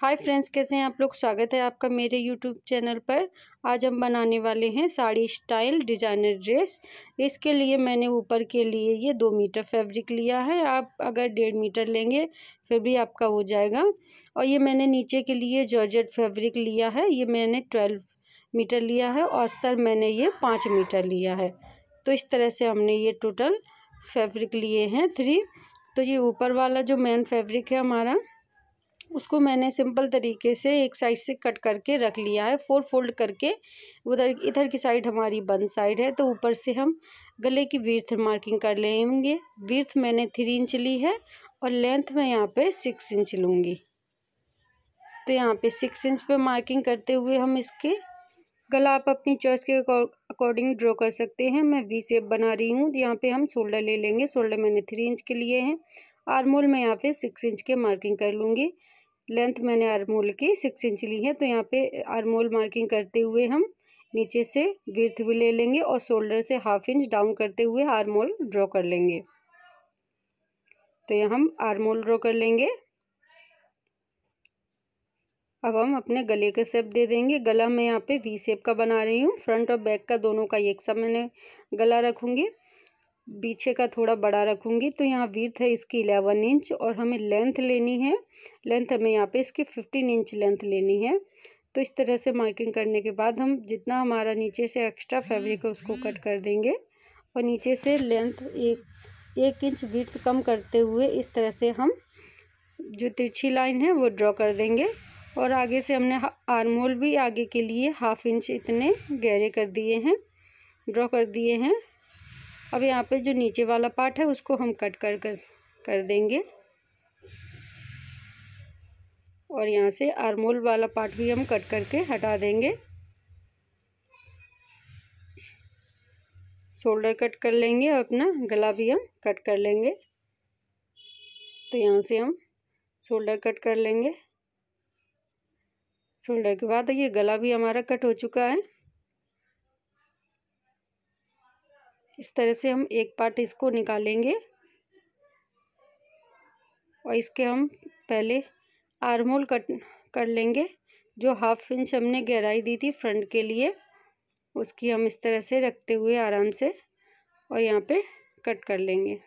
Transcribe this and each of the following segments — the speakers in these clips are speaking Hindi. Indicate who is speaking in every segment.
Speaker 1: हाय फ्रेंड्स कैसे हैं आप लोग स्वागत है आपका मेरे यूट्यूब चैनल पर आज हम बनाने वाले हैं साड़ी स्टाइल डिजाइनर ड्रेस इसके लिए मैंने ऊपर के लिए ये दो मीटर फैब्रिक लिया है आप अगर डेढ़ मीटर लेंगे फिर भी आपका हो जाएगा और ये मैंने नीचे के लिए जॉर्जेट फैब्रिक लिया है ये मैंने ट्वेल्व मीटर लिया है और मैंने ये पाँच मीटर लिया है तो इस तरह से हमने ये टोटल फैब्रिक लिए हैं थ्री तो ये ऊपर वाला जो मेन फैब्रिक है हमारा उसको मैंने सिंपल तरीके से एक साइड से कट करके रख लिया है फोर फोल्ड करके उधर इधर की साइड हमारी बंद साइड है तो ऊपर से हम गले की वीर्थ मार्किंग कर लेंगे वीर्थ मैंने थ्री इंच ली है और लेंथ में यहाँ पे सिक्स इंच लूँगी तो यहाँ पे सिक्स इंच पे मार्किंग करते हुए हम इसके गला आप अपनी चॉइस के अकॉर्डिंग ड्रॉ कर सकते हैं मैं वी सेप बना रही हूँ यहाँ पे हम शोल्डर ले लेंगे शोल्डर मैंने थ्री इंच के लिए हैं आर्मोल में यहाँ पे सिक्स इंच के मार्किंग कर लूँगी लेंथ मैंने आरमोल की सिक्स इंच ली है तो यहाँ पे आरमोल मार्किंग करते हुए हम नीचे से विर्थ भी ले लेंगे और शोल्डर से हाफ इंच डाउन करते हुए आरमोल ड्रॉ कर लेंगे तो यहाँ हम आरमोल ड्रॉ कर लेंगे अब हम अपने गले का सेप दे देंगे गला मैं यहाँ पे वी सेप का बना रही हूँ फ्रंट और बैक का दोनों का एक सब मैंने गला रखूँगी पीछे का थोड़ा बड़ा रखूँगी तो यहाँ वीर्थ है इसकी इलेवन इंच और हमें लेंथ लेनी है लेंथ हमें यहाँ पे इसकी फिफ्टीन इंच लेंथ लेनी है तो इस तरह से मार्किंग करने के बाद हम जितना हमारा नीचे से एक्स्ट्रा फैब्रिक है उसको कट कर देंगे और नीचे से लेंथ एक एक इंच वीर्थ कम करते हुए इस तरह से हम जो तिरछी लाइन है वो ड्रॉ कर देंगे और आगे से हमने आर्म होल भी आगे के लिए हाफ इंच इतने गहरे कर दिए हैं ड्रॉ कर दिए हैं अब यहाँ पे जो नीचे वाला पार्ट है उसको हम कट कर कर, कर देंगे और यहाँ से आरमोल वाला पार्ट भी हम कट करके हटा देंगे शोल्डर कट कर लेंगे और अपना गला भी हम कट कर लेंगे तो यहाँ से हम शोल्डर कट कर लेंगे शोल्डर के बाद ये गला भी हमारा कट हो चुका है इस तरह से हम एक पार्ट इसको निकालेंगे और इसके हम पहले आर्मोल कट कर लेंगे जो हाफ इंच हमने गहराई दी थी फ्रंट के लिए उसकी हम इस तरह से रखते हुए आराम से और यहाँ पे कट कर लेंगे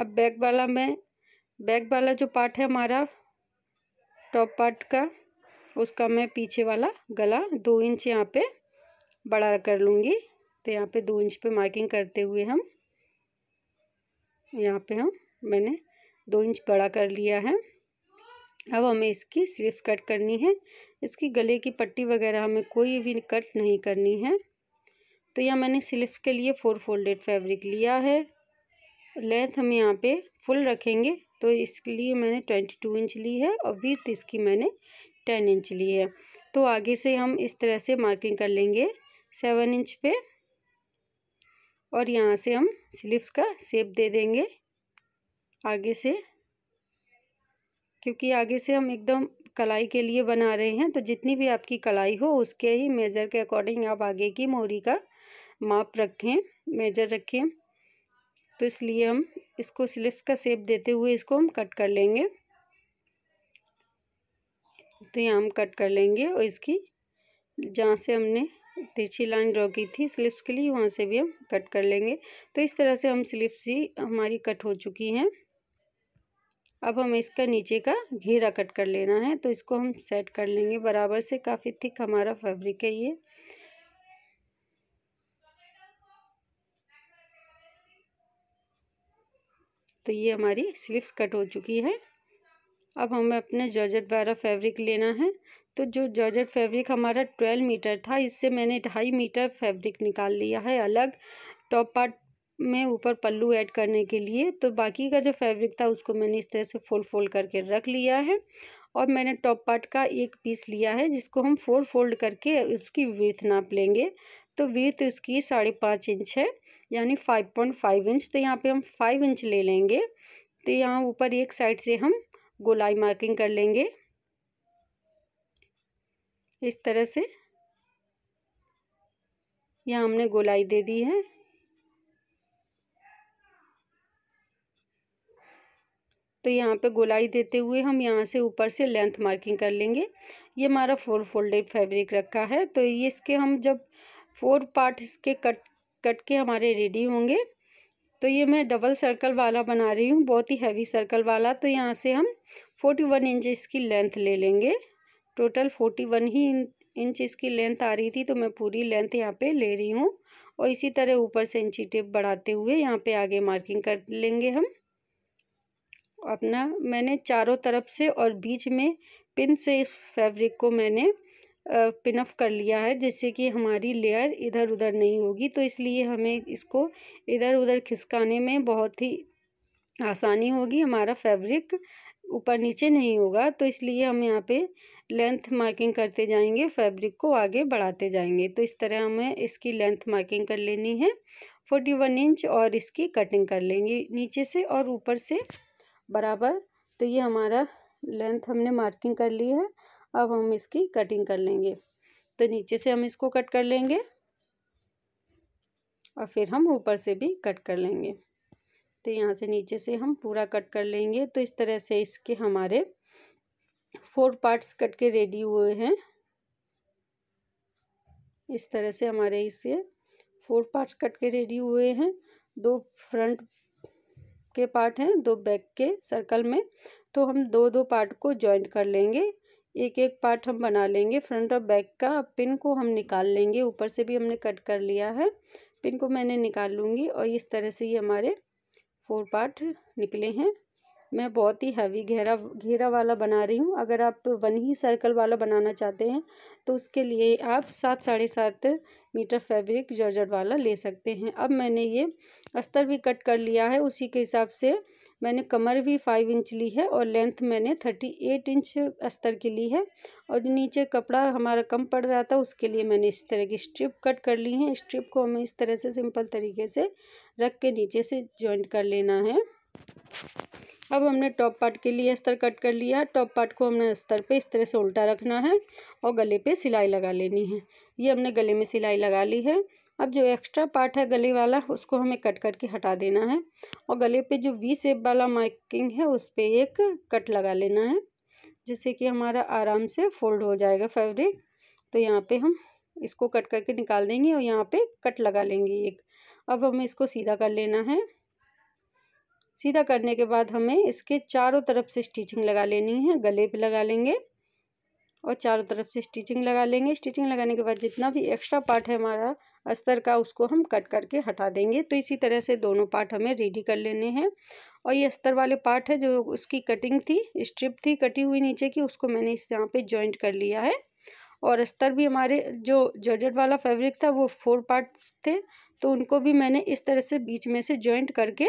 Speaker 1: अब बैक वाला मैं बैक वाला जो पार्ट है हमारा टॉप पार्ट का उसका मैं पीछे वाला गला दो इंच यहाँ पे बड़ा कर लूँगी तो यहाँ पे दो इंच पे मार्किंग करते हुए हम यहाँ पे हम मैंने दो इंच बड़ा कर लिया है अब हमें इसकी स्लीव्स कट करनी है इसकी गले की पट्टी वगैरह हमें कोई भी कट नहीं करनी है तो यह मैंने स्लीव्स के लिए फोर फोल्डेड फैब्रिक लिया है लेंथ हम यहाँ पे फुल रखेंगे तो इसके लिए मैंने ट्वेंटी टू इंच ली है और विथ इसकी मैंने टेन इंच ली है तो आगे से हम इस तरह से मार्किंग कर लेंगे सेवन इंच पे और यहाँ से हम स्लीव्स का सेप दे देंगे आगे से क्योंकि आगे से हम एकदम कलाई के लिए बना रहे हैं तो जितनी भी आपकी कलाई हो उसके ही मेज़र के अकॉर्डिंग आप आगे की मोरी का माप रखें मेजर रखें तो इसलिए हम इसको स्लिफ का सेप देते हुए इसको हम कट कर लेंगे तो यहाँ हम कट कर लेंगे और इसकी जहाँ से हमने तिरछी लाइन ड्रॉ की थी स्लिप्स के लिए वहाँ से भी हम कट कर लेंगे तो इस तरह से हम स्लिप्स ही हमारी कट हो चुकी हैं अब हमें इसका नीचे का घेरा कट कर लेना है तो इसको हम सेट कर लेंगे बराबर से काफ़ी थिक हमारा फैब्रिक है ये तो ये हमारी स्लीव्स कट हो चुकी है अब हमें अपने जॉर्जेट बारह फैब्रिक लेना है तो जो जॉर्जेट फैब्रिक हमारा ट्वेल्व मीटर था इससे मैंने ढाई मीटर फैब्रिक निकाल लिया है अलग टॉप पार्ट में ऊपर पल्लू ऐड करने के लिए तो बाकी का जो फैब्रिक था उसको मैंने इस तरह से फोल्ड फोल्ड करके रख लिया है और मैंने टॉप पार्ट का एक पीस लिया है जिसको हम फोल्ड फोल्ड करके उसकी विथ नाप लेंगे तो विथ उसकी साढ़े पाँच इंच है यानी फाइव पॉइंट फाइव इंच तो यहाँ पे हम फाइव इंच ले लेंगे तो यहाँ ऊपर एक साइड से हम गोलाई मार्किंग कर लेंगे इस तरह से यह हमने गोलाई दे दी है तो यहाँ पे गोलाई देते हुए हम यहाँ से ऊपर से लेंथ मार्किंग कर लेंगे ये हमारा फोर फोल्डेड फैब्रिक रखा है तो ये इसके हम जब फोर पार्ट इसके कट कट के हमारे रेडी होंगे तो ये मैं डबल सर्कल वाला बना रही हूँ बहुत ही हैवी सर्कल वाला तो यहाँ से हम फोर्टी वन इंच इसकी लेंथ ले लेंगे टोटल फोर्टी वन ही इंच इसकी लेंथ आ रही थी तो मैं पूरी लेंथ यहाँ पे ले रही हूँ और इसी तरह ऊपर से इंची टेप बढ़ाते हुए यहाँ पे आगे मार्किंग कर लेंगे हम अपना मैंने चारों तरफ से और बीच में पिन से इस फैब्रिक को मैंने पिनअप कर लिया है जिससे कि हमारी लेयर इधर उधर नहीं होगी तो इसलिए हमें इसको इधर उधर खिसकाने में बहुत ही आसानी होगी हमारा फैब्रिक ऊपर नीचे नहीं होगा तो इसलिए हम यहाँ पे लेंथ मार्किंग करते जाएंगे फैब्रिक को आगे बढ़ाते जाएंगे तो इस तरह हमें इसकी लेंथ मार्किंग कर लेनी है फोर्टी वन इंच और इसकी कटिंग कर लेंगे नीचे से और ऊपर से बराबर तो ये हमारा लेंथ हमने मार्किंग कर ली है अब हम इसकी कटिंग कर लेंगे तो नीचे से हम इसको कट कर लेंगे और फिर हम ऊपर से भी कट कर लेंगे तो यहाँ से नीचे से हम पूरा कट कर लेंगे तो इस तरह से इसके हमारे फोर पार्ट्स कट के रेडी हुए हैं इस तरह से हमारे इसे फोर पार्ट्स कट के रेडी हुए हैं दो फ्रंट के पार्ट हैं दो बैक के सर्कल में तो हम दो दो पार्ट को जॉइंट कर लेंगे एक एक पार्ट हम बना लेंगे फ्रंट और बैक का पिन को हम निकाल लेंगे ऊपर से भी हमने कट कर लिया है पिन को मैंने निकाल लूँगी और इस तरह से ये हमारे फोर पार्ट निकले हैं मैं बहुत ही हैवी घेरा घेरा वाला बना रही हूँ अगर आप वन ही सर्कल वाला बनाना चाहते हैं तो उसके लिए आप सात साढ़े सात मीटर फैब्रिक जॉर्जट वाला ले सकते हैं अब मैंने ये अस्तर भी कट कर लिया है उसी के हिसाब से मैंने कमर भी फाइव इंच ली है और लेंथ मैंने थर्टी एट इंच अस्तर की ली है और जो नीचे कपड़ा हमारा कम पड़ रहा था उसके लिए मैंने इस तरह की स्ट्रिप कट कर ली है स्ट्रिप को हमें इस तरह से सिंपल तरीके से रख के नीचे से जॉइंट कर लेना है अब हमने टॉप पार्ट के लिए अस्तर कट कर लिया टॉप पार्ट को हमने अस्तर पे इस तरह से उल्टा रखना है और गले पे सिलाई लगा लेनी है ये हमने गले में सिलाई लगा ली है अब जो एक्स्ट्रा पार्ट है गले वाला उसको हमें कट करके हटा देना है और गले पे जो वी सेप वाला मार्किंग है उस पर एक कट लगा लेना है जिससे कि हमारा आराम से फोल्ड हो जाएगा फैब्रिक तो यहाँ पे हम इसको कट करके निकाल देंगे और यहाँ पे कट लगा लेंगे एक अब हमें इसको सीधा कर लेना है सीधा करने के बाद हमें इसके चारों तरफ से स्टिचिंग लगा लेनी है गले पर लगा लेंगे और चारों तरफ से स्टिचिंग लगा लेंगे स्टिचिंग लगाने के बाद जितना भी एक्स्ट्रा पार्ट है हमारा अस्तर का उसको हम कट करके हटा देंगे तो इसी तरह से दोनों पार्ट हमें रेडी कर लेने हैं और ये अस्तर वाले पार्ट है जो उसकी कटिंग थी स्ट्रिप थी कटी हुई नीचे की उसको मैंने इस यहाँ पे जॉइंट कर लिया है और अस्तर भी हमारे जो जॉर्जेट वाला फैब्रिक था वो फोर पार्ट्स थे तो उनको भी मैंने इस तरह से बीच में से जॉइंट करके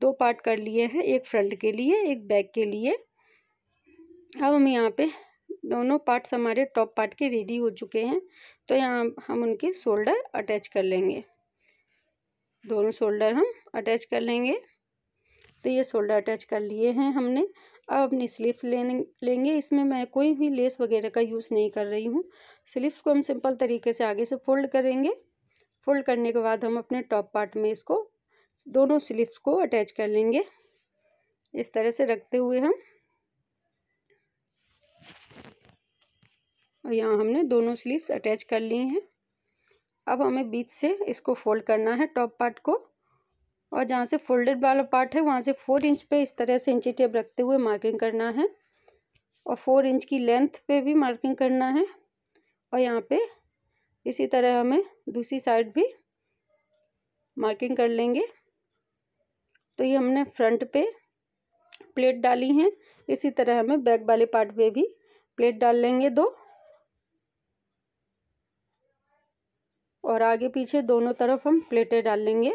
Speaker 1: दो पार्ट कर लिए हैं एक फ्रंट के लिए एक बैक के लिए अब हम यहाँ पे दोनों पार्ट्स हमारे टॉप पार्ट के रेडी हो चुके हैं तो यहाँ हम उनके शोल्डर अटैच कर लेंगे दोनों शोल्डर हम अटैच कर लेंगे तो ये शोल्डर अटैच कर लिए हैं हमने अब अपनी स्लीव्स लेने लेंगे इसमें मैं कोई भी लेस वगैरह का यूज़ नहीं कर रही हूँ स्लीव्स को हम सिंपल तरीके से आगे से फोल्ड करेंगे फोल्ड करने के बाद हम अपने टॉप पार्ट में इसको दोनों स्लीव्स को अटैच कर लेंगे इस तरह से रखते हुए हम और यहाँ हमने दोनों स्लीव्स अटैच कर ली हैं अब हमें बीच से इसको फोल्ड करना है टॉप पार्ट को और जहाँ से फोल्डेड वाला पार्ट है वहाँ से फोर इंच पे इस तरह से इंची टेप रखते हुए मार्किंग करना है और फोर इंच की लेंथ पे भी मार्किंग करना है और यहाँ पे इसी तरह हमें दूसरी साइड भी मार्किंग कर लेंगे तो ये हमने फ्रंट पे प्लेट डाली हैं इसी तरह हमें बैक वाले पार्ट पे भी प्लेट डाल लेंगे दो और आगे पीछे दोनों तरफ हम प्लेटें डाल लेंगे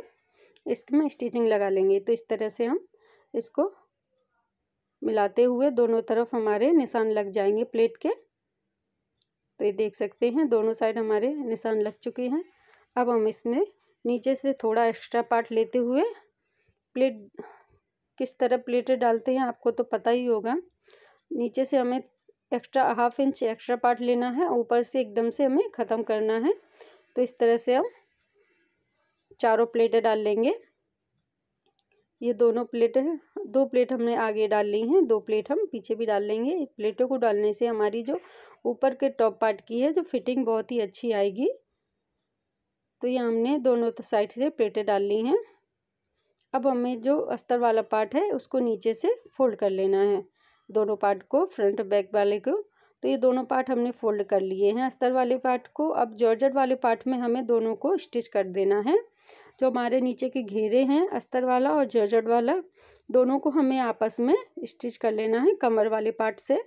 Speaker 1: इसमें स्टिचिंग लगा लेंगे तो इस तरह से हम इसको मिलाते हुए दोनों तरफ हमारे निशान लग जाएंगे प्लेट के तो ये देख सकते हैं दोनों साइड हमारे निशान लग चुके हैं अब हम इसमें नीचे से थोड़ा एक्स्ट्रा पार्ट लेते हुए प्लेट किस तरह प्लेटें डालते हैं आपको तो पता ही होगा नीचे से हमें extra half inch extra part लेना है ऊपर से एकदम से हमें ख़त्म करना है तो इस तरह से हम चारों प्लेटें डाल लेंगे ये दोनों प्लेट दो प्लेट हमने आगे डाल ली हैं दो प्लेट हम पीछे भी डाल लेंगे एक प्लेटों को डालने से हमारी जो ऊपर के टॉप पार्ट की है जो फिटिंग बहुत ही अच्छी आएगी तो ये हमने दोनों साइड से प्लेटें डाल ली हैं अब हमें जो अस्तर वाला पार्ट है उसको नीचे से फोल्ड कर लेना है दोनों पार्ट को फ्रंट बैक वाले को तो ये दोनों पार्ट हमने फोल्ड कर लिए हैं अस्तर वाले पार्ट को अब जॉर्जट वाले पार्ट में हमें दोनों को स्टिच कर देना है जो हमारे नीचे के घेरे हैं अस्तर वाला और जॉर्जट वाला दोनों को हमें आपस में स्टिच कर लेना है कमर वाले पार्ट से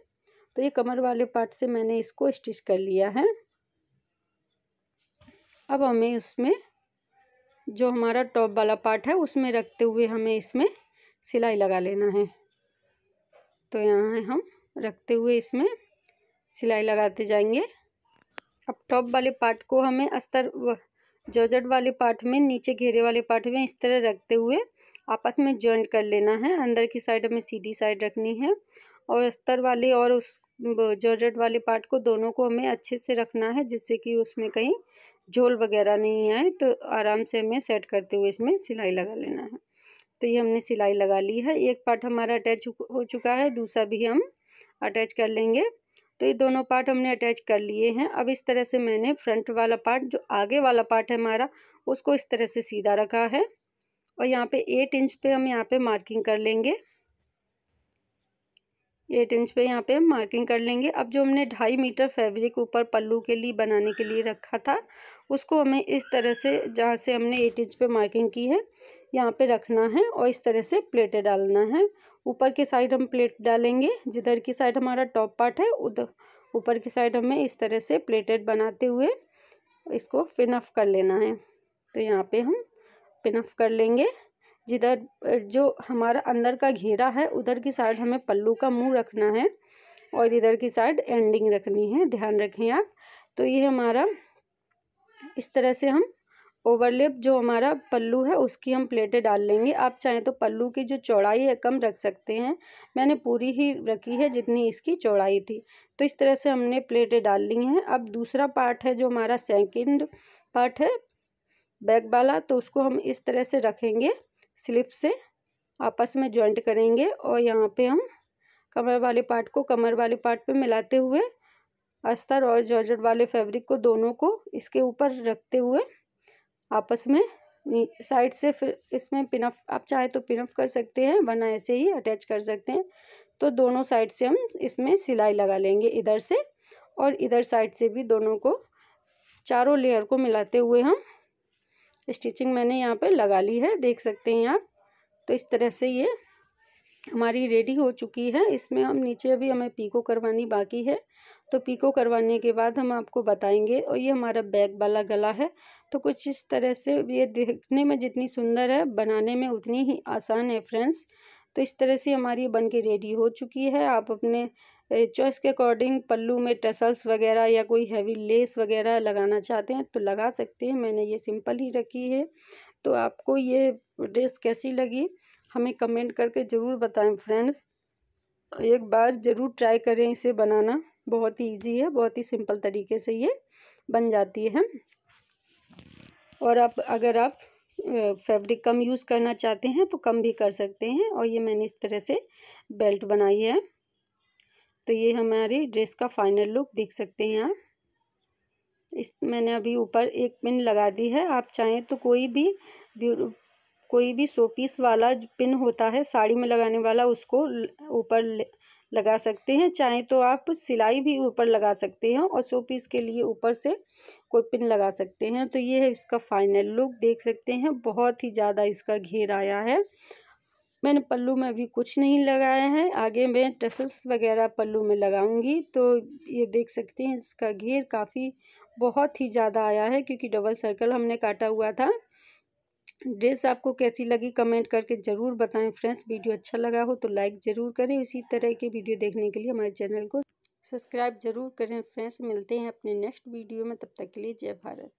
Speaker 1: तो ये कमर वाले पार्ट से मैंने इसको स्टिच कर लिया है अब हमें इसमें जो हमारा टॉप वाला पार्ट है उसमें रखते हुए हमें इसमें सिलाई लगा लेना है तो यहाँ हम रखते हुए इसमें सिलाई लगाते जाएंगे अब टॉप वाले पार्ट को हमें अस्तर जॉर्जट वाले पार्ट में नीचे घेरे वाले पार्ट में इस तरह रखते हुए आपस में जॉइंट कर लेना है अंदर की साइड हमें सीधी साइड रखनी है और अस्तर वाले और उस जॉर्जट वाले पार्ट को दोनों को हमें अच्छे से रखना है जिससे कि उसमें कहीं झोल वगैरह नहीं आए तो आराम से हमें सेट करते हुए इसमें सिलाई लगा लेना है तो ये हमने सिलाई लगा ली है एक पार्ट हमारा अटैच हो चुका है दूसरा भी हम अटैच कर लेंगे तो ये दोनों पार्ट हमने अटैच कर लिए हैं अब इस तरह से मैंने फ्रंट वाला पार्ट जो आगे वाला पार्ट है हमारा उसको इस तरह से सीधा रखा है और यहाँ पे एट इंच पे हम यहाँ पे मार्किंग कर लेंगे एट इंच पे यहाँ पे हम मार्किंग कर लेंगे अब जो हमने ढाई मीटर फैब्रिक ऊपर पल्लू के लिए बनाने के लिए रखा था उसको हमें इस तरह से जहाँ से हमने एट इंच पे मार्किंग की है यहाँ पे रखना है और इस तरह से प्लेटें डालना है ऊपर की साइड हम प्लेट डालेंगे जिधर की साइड हमारा टॉप पार्ट है उधर ऊपर की साइड हमें इस तरह से प्लेटेड बनाते हुए इसको ऑफ कर लेना है तो यहाँ पे हम पिन ऑफ कर लेंगे जिधर जो हमारा अंदर का घेरा है उधर की साइड हमें पल्लू का मुंह रखना है और इधर की साइड एंडिंग रखनी है ध्यान रखें आप तो ये हमारा इस तरह से हम ओवरलेप जो हमारा पल्लू है उसकी हम प्लेटें डाल लेंगे आप चाहें तो पल्लू की जो चौड़ाई है कम रख सकते हैं मैंने पूरी ही रखी है जितनी इसकी चौड़ाई थी तो इस तरह से हमने प्लेटें डाल ली हैं अब दूसरा पार्ट है जो हमारा सेकंड पार्ट है बैक वाला तो उसको हम इस तरह से रखेंगे स्लिप से आपस में ज्वाइंट करेंगे और यहाँ पर हम कमर वाले पार्ट को कमर वाले पार्ट पर मिलाते हुए अस्तर और जॉर्जेट वाले फैब्रिक को दोनों को इसके ऊपर रखते हुए आपस में साइड से फिर इसमें पिनअप आप चाहे तो पिनअप कर सकते हैं वरना ऐसे ही अटैच कर सकते हैं तो दोनों साइड से हम इसमें सिलाई लगा लेंगे इधर से और इधर साइड से भी दोनों को चारों लेयर को मिलाते हुए हम स्टिचिंग मैंने यहाँ पे लगा ली है देख सकते हैं आप तो इस तरह से ये हमारी रेडी हो चुकी है इसमें हम नीचे अभी हमें पीको करवानी बाकी है तो पीको करवाने के बाद हम आपको बताएंगे और ये हमारा बैग वाला गला है तो कुछ इस तरह से ये देखने में जितनी सुंदर है बनाने में उतनी ही आसान है फ्रेंड्स तो इस तरह से हमारी बन के रेडी हो चुकी है आप अपने चॉइस के अकॉर्डिंग पल्लू में टसल्स वगैरह या कोई हैवी लेस वगैरह लगाना चाहते हैं तो लगा सकते हैं मैंने ये सिंपल ही रखी है तो आपको ये ड्रेस कैसी लगी हमें कमेंट करके ज़रूर बताएं फ्रेंड्स एक बार ज़रूर ट्राई करें इसे बनाना बहुत ही ईजी है बहुत ही सिंपल तरीके से ये बन जाती है और आप अगर आप फैब्रिक कम यूज़ करना चाहते हैं तो कम भी कर सकते हैं और ये मैंने इस तरह से बेल्ट बनाई है तो ये हमारी ड्रेस का फाइनल लुक देख सकते हैं आप इस मैंने अभी ऊपर एक पिन लगा दी है आप चाहें तो कोई भी कोई भी सो पीस वाला पिन होता है साड़ी में लगाने वाला उसको ऊपर लगा सकते हैं चाहे तो आप सिलाई भी ऊपर लगा सकते हैं और सो पीस के लिए ऊपर से कोई पिन लगा सकते हैं तो ये है इसका फाइनल लुक देख सकते हैं बहुत ही ज़्यादा इसका घेर आया है मैंने पल्लू में अभी कुछ नहीं लगाया है आगे मैं टसल्स वगैरह पल्लू में लगाऊंगी तो ये देख सकते हैं इसका घेर काफ़ी बहुत ही ज़्यादा आया है क्योंकि डबल सर्कल हमने काटा हुआ था ड्रेस आपको कैसी लगी कमेंट करके ज़रूर बताएं फ्रेंड्स वीडियो अच्छा लगा हो तो लाइक ज़रूर करें इसी तरह के वीडियो देखने के लिए हमारे चैनल को सब्सक्राइब ज़रूर करें फ्रेंड्स मिलते हैं अपने नेक्स्ट वीडियो में तब तक के लिए जय भारत